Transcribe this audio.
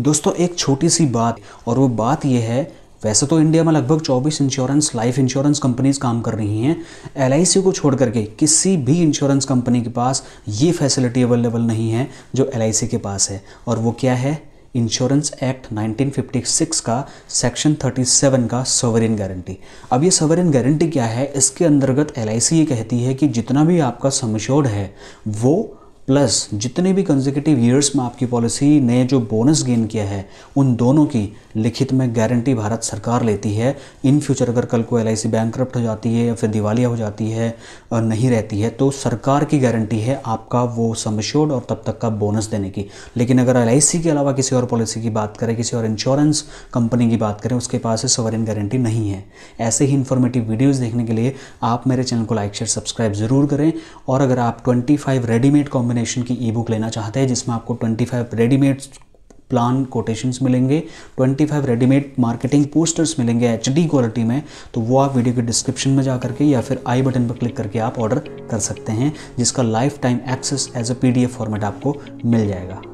दोस्तों एक छोटी सी बात और वो बात ये है वैसे तो इंडिया में लगभग 24 इंश्योरेंस लाइफ इंश्योरेंस कंपनीज काम कर रही हैं एल को छोड़ करके किसी भी इंश्योरेंस कंपनी के पास ये फैसिलिटी अवेलेबल नहीं है जो एल के पास है और वो क्या है इंश्योरेंस एक्ट 1956 का सेक्शन 37 का सवरिन गारंटी अब ये सवरिन गारंटी क्या है इसके अंतर्गत एल ये कहती है कि जितना भी आपका समश्योर्ड है वो प्लस जितने भी कंजिकटिव ईयर्स में आपकी पॉलिसी ने जो बोनस गेन किया है उन दोनों की लिखित में गारंटी भारत सरकार लेती है इन फ्यूचर अगर कल को एल आई हो जाती है या फिर दिवालिया हो जाती है और नहीं रहती है तो सरकार की गारंटी है आपका वो समश्योर्ड और तब तक का बोनस देने की लेकिन अगर एल के अलावा किसी और पॉलिसी की बात करें किसी और इंश्योरेंस कंपनी की बात करें उसके पास सवर इन गारंटी नहीं है ऐसे ही इन्फॉर्मेटिव वीडियोज़ देखने के लिए आप मेरे चैनल को लाइक शेयर सब्सक्राइब ज़रूर करें और अगर आप ट्वेंटी रेडीमेड कॉम्बिनेशन कॉम्बिनेशन की ई बुक लेना चाहते हैं जिसमें आपको 25 रेडीमेड प्लान कोटेशंस मिलेंगे 25 रेडीमेड मार्केटिंग पोस्टर्स मिलेंगे एच क्वालिटी में तो वो आप वीडियो के डिस्क्रिप्शन में जा करके या फिर आई बटन पर क्लिक करके आप ऑर्डर कर सकते हैं जिसका lifetime access as A P format आपको मिल जाएगा